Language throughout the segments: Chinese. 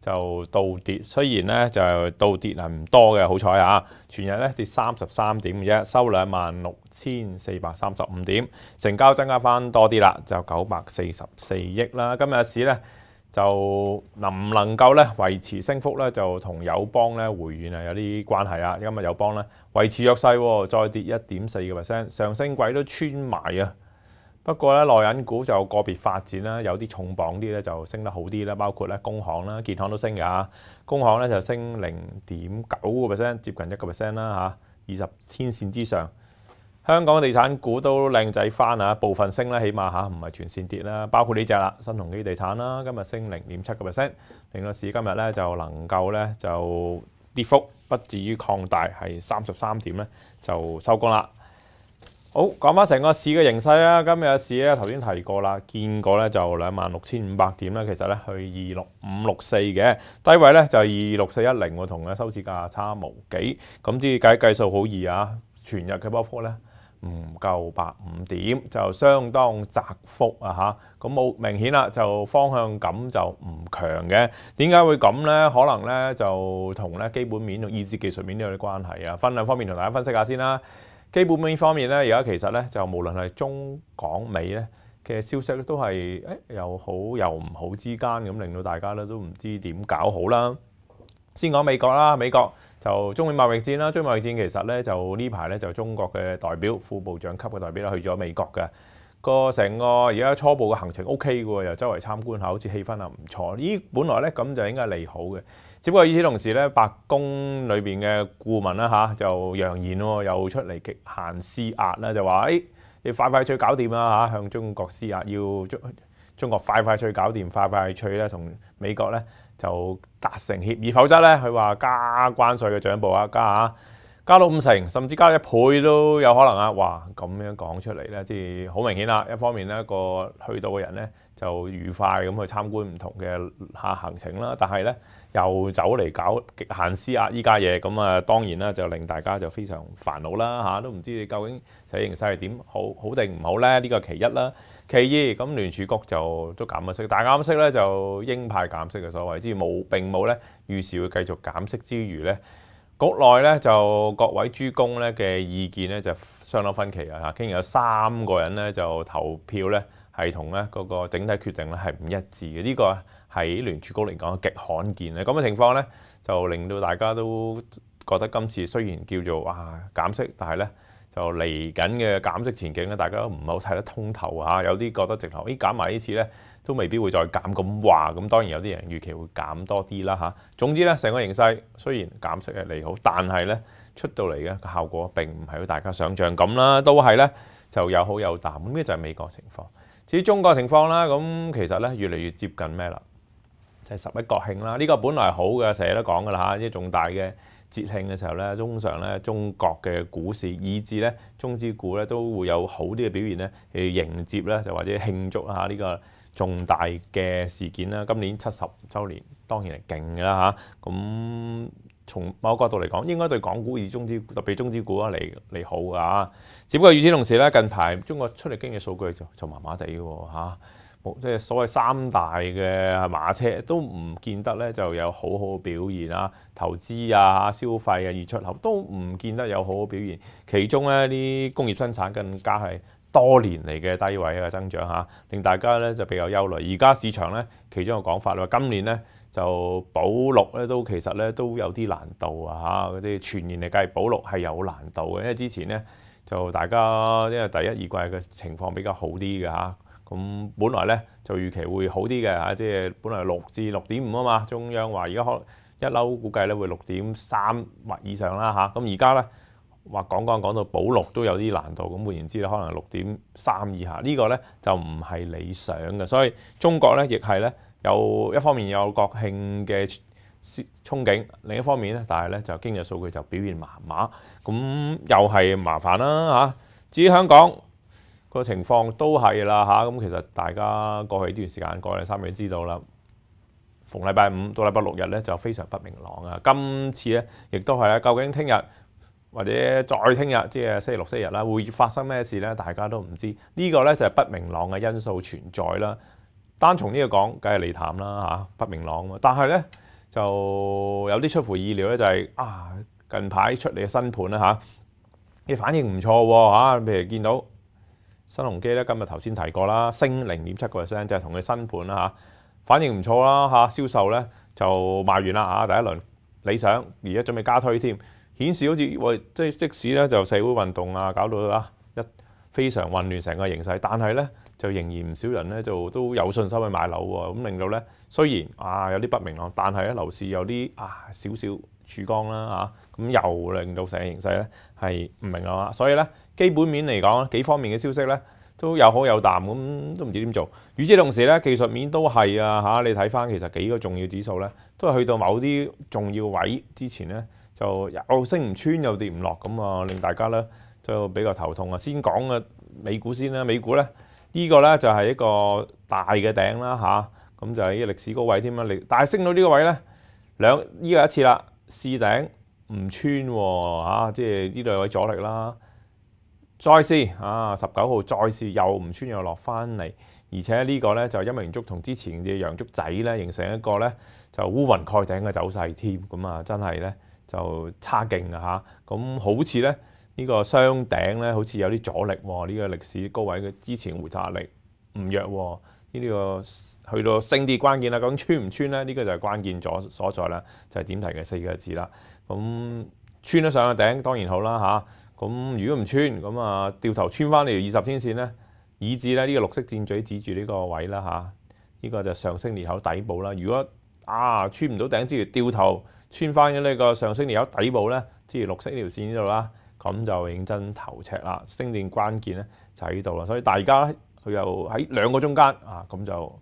就倒跌，雖然咧就倒跌係唔多嘅，好彩啊！全日咧跌三十三點啫，收兩萬六千四百三十五點，成交增加翻多啲啦，就九百四十四億啦。今日市咧就能唔能夠咧維持升幅咧，就同友邦咧回軟啊有啲關係啊。今日友邦咧維持弱勢，再跌一點四個 percent，上升軌都穿埋啊！不過咧，內引股就個別發展啦，有啲重磅啲咧就升得好啲啦，包括咧工行啦、建行都升嘅工行咧就升零點九個 percent，接近一個 percent 啦嚇。二十天線之上，香港地產股都靚仔翻啊，部分升啦，起碼嚇唔係全線跌啦。包括呢只啦，新鴻基地產啦，今日升零點七個 percent，令到市今日咧就能夠咧就跌幅不至於擴大，係三十三點咧就收工啦。好，講翻成個市嘅形勢啦。今日市咧頭先提過啦，見過咧就兩萬六千五百點啦。其實咧去二六五六四嘅低位咧就二六四一零喎，同嘅收市價差無幾。咁之計計數好易啊。全日嘅波幅咧唔夠百五點，就相當窄幅啊嚇。咁冇明顯啦，就方向感就唔強嘅。點解會咁咧？可能咧就同咧基本面同技術面都有啲關係啊。分兩方面同大家分析下先啦。基本面方面咧，而家其實咧就無論係中港美咧嘅消息咧，都係誒又好又唔好之間咁，令到大家咧都唔知點搞好啦。先講美國啦，美國就中美貿易戰啦，中美貿易戰其實咧就呢排咧就中國嘅代表副部長級嘅代表咧去咗美國嘅。個成個而家初步嘅行程 O K 嘅喎，又周圍參觀下，好似氣氛啊唔錯。咦，本來咧咁就應該利好嘅，只不過與此同時咧，白宮裏邊嘅顧問啦嚇就揚言喎，又出嚟極限施壓啦，就話誒你快快脆搞掂啦嚇，向中國施壓，要中中國快快脆搞掂，快快脆咧同美國咧就達成協議，否則咧佢話加關税嘅漲步啊加啊！加到五成，甚至加一倍都有可能啊！哇，咁樣講出嚟咧，即係好明顯啦。一方面咧，個去到嘅人咧就愉快咁去參觀唔同嘅下行程啦，但係咧又走嚟搞限施壓依家嘢，咁啊當然啦，就令大家就非常煩惱啦嚇，都唔知你究竟使形勢點好好定唔好咧？呢個係其一啦。其二，咁聯儲局就都減咗息，但係減息咧就鷹派減息嘅所謂，即係冇並冇咧預示會繼續減息之餘咧。局內咧就各位諸公咧嘅意見咧就相當分歧啊！嚇，竟然有三個人咧就投票咧係同咧嗰個整體決定咧係唔一致嘅，呢個喺聯儲局嚟講極罕見嘅。咁嘅情況咧就令到大家都覺得今次雖然叫做哇減息，但係咧。就嚟緊嘅減息前景咧，大家都唔好睇得通透嚇，有啲覺得直頭，咦減埋呢次咧，都未必會再減咁話。咁當然有啲人預期會減多啲啦嚇。總之咧，成個形勢雖然減息係利好，但係咧出到嚟嘅效果並唔係好大家想象咁啦，都係咧就有好有淡。咁呢就係美國情況。至於中國情況啦，咁其實咧越嚟越接近咩啦？就係十一國慶啦，呢個本來好嘅，成日都講噶啦嚇，啲重大嘅。节庆嘅时候咧，通常咧中国嘅股市以至咧中资股咧都会有好啲嘅表现咧，去迎接咧就或者庆祝下呢个重大嘅事件啦。今年七十周年当然系劲嘅啦吓，咁从某角度嚟讲，应该对港股以中资特别中资股嚟嚟好噶只不过与此同时咧，近排中国出嚟经济数据就就麻麻地喎吓。即係所謂三大嘅馬車都唔見得咧，就有好好表現啊！投資啊、消費啊、二出口都唔見得有好好表現。其中咧啲工業生產更加係多年嚟嘅低位嘅增長嚇，令大家咧就比較憂慮。而家市場咧，其中嘅講法咧，今年咧就保六咧都其實咧都有啲難度啊！嚇，嗰啲全年嚟計保六係有難度嘅，因為之前咧就大家因為第一二季嘅情況比較好啲嘅嚇。咁本來咧就預期會好啲嘅嚇，即係本來六至六點五啊嘛，中央話而家可一樓估計咧會六點三或以上啦嚇，咁而家咧話講講講到保六都有啲難度，咁換言之咧可能六點三以下呢個咧就唔係理想嘅，所以中國咧亦係咧有一方面有國慶嘅憧憬，另一方面咧但係咧就經濟數據就表現麻麻，咁又係麻煩啦嚇。至於香港。個情況都係啦嚇，咁其實大家過去呢段時間，過去三日知道啦。逢禮拜五到禮拜六日咧就非常不明朗啊！今次咧亦都係啊，究竟聽日或者再聽日，即係星期六、星期日啦，會發生咩事咧？大家都唔知。呢個咧就係不明朗嘅因素存在啦。單從呢個講，梗係離譜啦嚇，不明朗。但係咧就有啲出乎意料咧，就係啊近排出嚟嘅新盤啦嚇，啲反應唔錯喎譬如見到。新鴻基咧，今日頭先提過啦，升零點七個 percent，就係同佢新盤啦嚇，反應唔錯啦嚇，銷售咧就賣完啦嚇，第一輪理想而家準備加推添，顯示好似喂，即即使咧就社會運動啊搞到啦一。非常混亂成個形勢，但係咧就仍然唔少人咧就都有信心去買樓喎，咁令到咧雖然啊有啲不明朗，但係咧樓市有啲啊少少曙光啦嚇，咁又令到成個形勢咧係唔明朗啊，所以咧基本面嚟講幾方面嘅消息咧都有好有淡，咁都唔知點做。與此同時咧技術面都係啊嚇，你睇翻其實幾個重要指數咧都係去到某啲重要位之前咧就又升唔穿又跌唔落，咁啊令大家咧。就比較頭痛啊！先講嘅美股先啦，美股咧呢個咧就係一個大嘅頂啦嚇，咁就係歷史高位添啦，係升到呢個位咧，兩依個一次啦，試頂唔穿喎嚇，即係呢度有阻力啦。再試啊，十九號再試又唔穿又落翻嚟，而且呢個咧就因為圓竹同之前嘅洋竹仔咧形成一個咧就烏雲蓋頂嘅走勢添，咁啊真係咧就差勁啊嚇，咁好似咧。呢個雙頂咧，好似有啲阻力喎。呢個歷史高位嘅之前回吐力唔弱喎。呢呢個去到升啲關鍵啦，咁穿唔穿咧？呢個就係關鍵所所在啦。就係點提嘅四個字啦。咁穿得上個頂當然好啦嚇。咁如果唔穿咁啊，掉頭穿翻嚟二十天線咧，以至咧呢個綠色箭嘴指住呢個位啦嚇。呢個就上升裂口底部啦。如果啊穿唔到頂之餘，掉頭穿翻咗呢個上升裂口底部咧，之係綠色呢條線呢度啦。咁就认真头赤啦，升電关键咧就喺呢度啦，所以大家佢又喺两个中间啊，咁就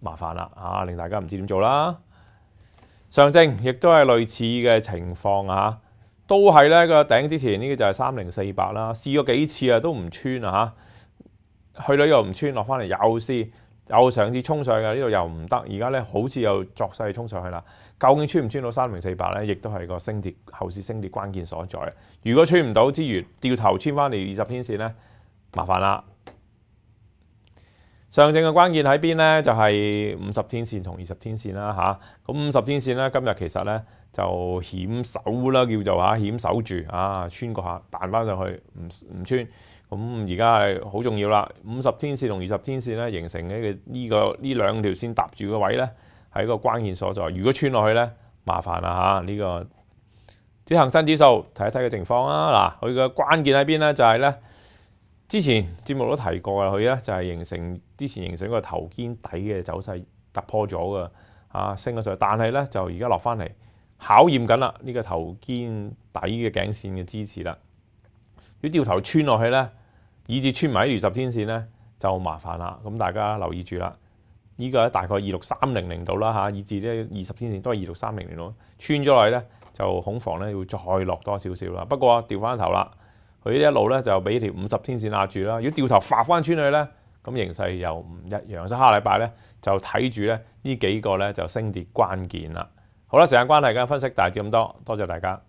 麻烦啦啊，令大家唔知点做啦。上證亦都系类似嘅情况啊，都系咧个顶之前呢个就系三零四八啦，试過几次啊都唔穿啊吓，去到又唔穿落翻嚟又先。有上次衝上嘅呢度又唔得，而家咧好似又作勢衝上去啦。究竟穿唔穿到三零四八咧？亦都係個升跌後市升跌關鍵所在。如果穿唔到之餘，掉頭穿翻嚟二十天線咧，麻煩啦。上證嘅關鍵喺邊咧？就係五十天線同二十天線啦，嚇。咁五十天線咧，今日其實咧就險守啦，叫做嚇，險守住啊，穿過下彈翻上去，唔唔穿。咁而家係好重要啦，五十天線同二十天線咧形成呢個呢個呢兩條線搭住嘅位咧，係一個關鍵所在。如果穿落去咧，麻煩啦嚇呢個。只行生指數睇一睇嘅情況啊，嗱，佢嘅關鍵喺邊咧？就係咧，之前節目都提過嘅，佢咧就係形成之前形成一個頭肩底嘅走勢突破咗嘅啊，升咗上，但係咧就而家落翻嚟，考驗緊啦，呢個頭肩底嘅頸線嘅支持啦，要掉頭穿落去咧。以至穿埋二十天線咧，就麻煩啦。咁大家留意住啦，依個咧大概二六三零零度啦嚇，以至咧二十天線都係二六三零零度穿咗落去咧，就恐防咧要再落多少少啦。不過掉翻頭啦，佢一路咧就俾條五十天線壓住啦。如果掉頭發翻穿去咧，咁形勢又唔一樣。所以下禮拜咧就睇住咧呢幾個咧就升跌關鍵啦。好啦，時間關係嘅分析大致咁多，多謝大家。